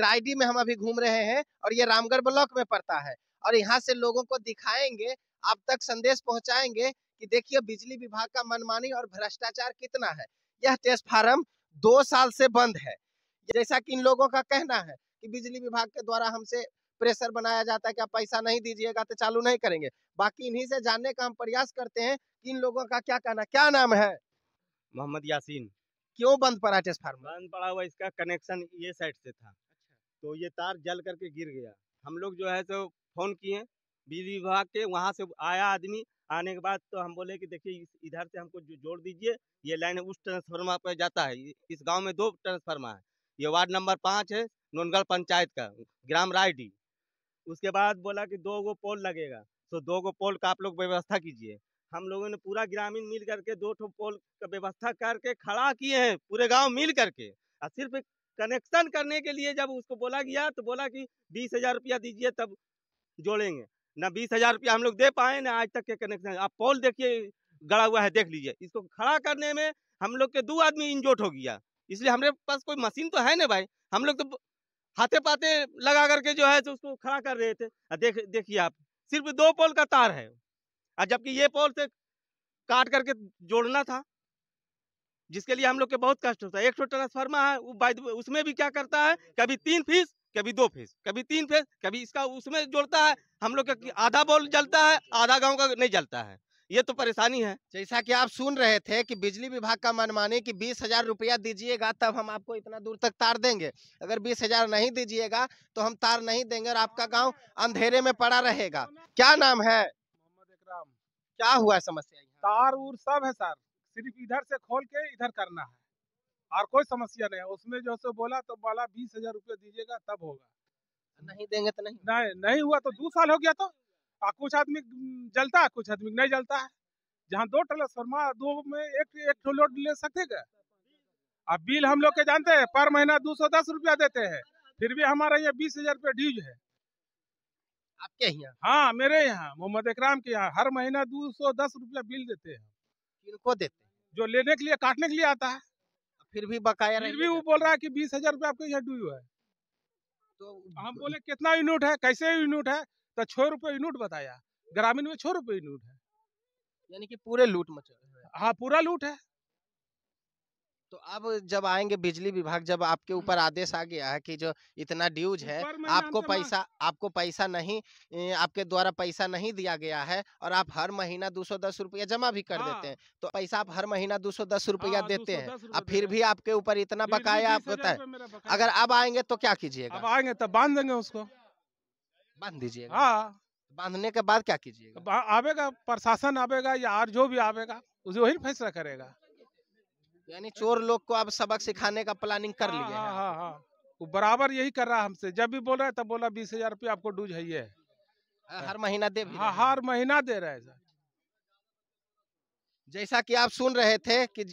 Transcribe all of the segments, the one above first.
राइडी में हम अभी घूम रहे हैं और ये रामगढ़ ब्लॉक में पड़ता है और यहाँ से लोगों को दिखाएंगे आप तक संदेश पहुंचाएंगे कि देखिए बिजली विभाग का मनमानी और भ्रष्टाचार कितना है यह टेस्ट फार्म दो साल से बंद है जैसा कि इन लोगों का कहना है कि बिजली विभाग के द्वारा हमसे प्रेशर बनाया जाता है कि आप पैसा नहीं दीजिएगा तो चालू नहीं करेंगे बाकी इन्हीं से जानने का हम प्रयास करते हैं कि इन लोगों का क्या कहना क्या नाम है मोहम्मद यासीन क्यों बंद पड़ा टेस्ट फार्म बंद पड़ा हुआ इसका कनेक्शन ये साइड से था तो ये तार जल करके गिर गया हम लोग जो है सो फ़ोन किए बिजली विभाग के वहाँ से आया आदमी आने के बाद तो हम बोले कि देखिए इधर से हमको जो जोड़ दीजिए ये लाइन उस ट्रांसफार्मर पर जाता है इस गांव में दो ट्रांसफार्मर है ये वार्ड नंबर पाँच है नोनगढ़ पंचायत का ग्राम रायडी उसके बाद बोला कि दो गो पोल लगेगा तो दो गो पोल का आप लोग व्यवस्था कीजिए हम लोगों ने पूरा ग्रामीण मिल करके दो ठो पोल का व्यवस्था करके खड़ा किए हैं पूरे गाँव मिल करके और सिर्फ कनेक्शन करने के लिए जब उसको बोला गया तो बोला कि बीस हजार रुपया दीजिए तब जोड़ेंगे ना बीस हजार रुपया हम लोग दे पाए ना आज तक के कनेक्शन आप पोल देखिए गड़ा हुआ है देख लीजिए इसको खड़ा करने में हम लोग के दो आदमी इंजोट हो गया इसलिए हमारे पास कोई मशीन तो है ना भाई हम लोग तो हाथे पाते लगा करके जो है तो उसको खड़ा कर रहे थे देख देखिए आप सिर्फ दो पोल का तार है और जबकि ये पोल से काट करके जोड़ना था जिसके लिए हम लोग के बहुत कष्ट होता है एक ट्रांसफार्मर है उसमें भी क्या करता है कभी तीन फीस कभी दो फीस कभी तीन फीस कभी इसका उसमें जोड़ता है हम लोग का आधा बॉल जलता है आधा गाँव का नहीं जलता है ये तो परेशानी है जैसा कि आप सुन रहे थे कि बिजली विभाग का मनमानी कि बीस हजार रुपया दीजिएगा तब हम आपको इतना दूर तक तार देंगे अगर बीस हजार नहीं दीजिएगा तो हम तार नहीं देंगे और आपका गांव अंधेरे में पड़ा रहेगा क्या नाम है क्या हुआ समस्या तार उर सब है सर सिर्फ इधर से खोल के इधर करना है और कोई समस्या नहीं है उसमें जो सो बोला तो बोला बीस हजार रूपया दीजिएगा तब होगा नहीं देंगे तो नहीं नहीं नहीं हुआ तो दो साल हो गया तो आ, कुछ आदमी जलता है कुछ आदमी नहीं जलता है जहाँ दो ट्रांसफॉर्मा दो में एक एक लोड ले सकते अब बिल हम लोग के जानते हैं पर महीना दो सौ दस रूपया देते है फिर भी हमारा यहाँ बीस हजार रूपया ड्यूज है आपके यहाँ हाँ मेरे यहाँ मोहम्मद इकराम के यहाँ हर महीना दो सौ दस रूपया बिल देते हैं किनको देते जो लेने के लिए काटने के लिए आता है फिर भी बकाया फिर भी वो बोल रहा है कि बीस हजार रूपया आपके यहाँ ड्यू है तो, तो हम बोले कितना यूनिट है कैसे यूनिट है तो छो रुपये यूनिट बताया ग्रामीण में छो रुपये यूनिट है यानी कि पूरे लूट मचा हाँ पूरा लूट है तो अब जब आएंगे बिजली विभाग जब आपके हाँ। ऊपर आदेश आ गया है कि जो इतना ड्यूज है आपको पैसा आपको पैसा नहीं आपके द्वारा पैसा नहीं दिया गया है और आप हर महीना दो सौ दस रुपया जमा भी कर देते हाँ। हैं तो पैसा आप हर महीना दो सौ दस रुपया हाँ, देते हैं अब फिर भी आपके ऊपर इतना बकाया आप बताए अगर अब आएंगे तो क्या कीजिएगा आएंगे तो बांध देंगे उसको बांध दीजिएगा बांधने के बाद क्या कीजिएगा आवेगा प्रशासन आवेगा या जो भी आवेगा उसे वही फैसला करेगा यानी चोर लोग को आप सबक सिखाने का प्लानिंग कर लिया हाँ हाँ, हाँ हाँ वो बराबर यही कर रहा है हमसे जब भी बोल रहा है तब बोला बीस हजार रूपया आपको डूज है हर महीना दे हाँ, हर महीना दे रहा है सर जैसा कि आप सुन रहे थे कि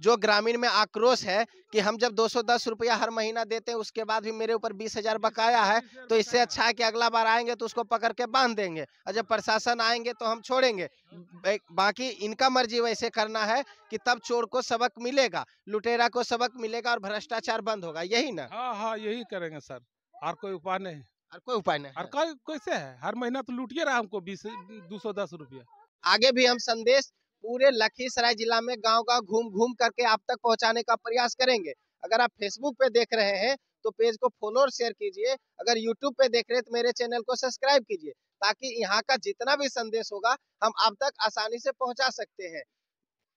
जो ग्रामीण में आक्रोश है कि हम जब 210 रुपया हर महीना देते हैं उसके बाद भी मेरे ऊपर बीस हजार बकाया है तो इससे अच्छा है कि अगला बार आएंगे तो उसको पकड़ के बांध देंगे और जब प्रशासन आएंगे तो हम छोड़ेंगे बाकी इनका मर्जी वैसे करना है कि तब चोर को सबक मिलेगा लुटेरा को सबक मिलेगा और भ्रष्टाचार बंद होगा यही ना हाँ हाँ यही करेंगे सर और कोई उपाय नहीं और कोई उपाय नहीं और कैसे है हर महीना तो लुटिए रहा हमको बीस दो सौ दस रुपया आगे भी हम संदेश पूरे लखीसराय जिला में गांव गांव घूम घूम करके आप तक पहुंचाने का प्रयास करेंगे अगर आप फेसबुक पे देख रहे हैं तो पेज को फॉलो और शेयर कीजिए अगर यूट्यूब पे देख रहे हैं तो मेरे चैनल को सब्सक्राइब कीजिए ताकि यहाँ का जितना भी संदेश होगा हम आप तक आसानी से पहुँचा सकते हैं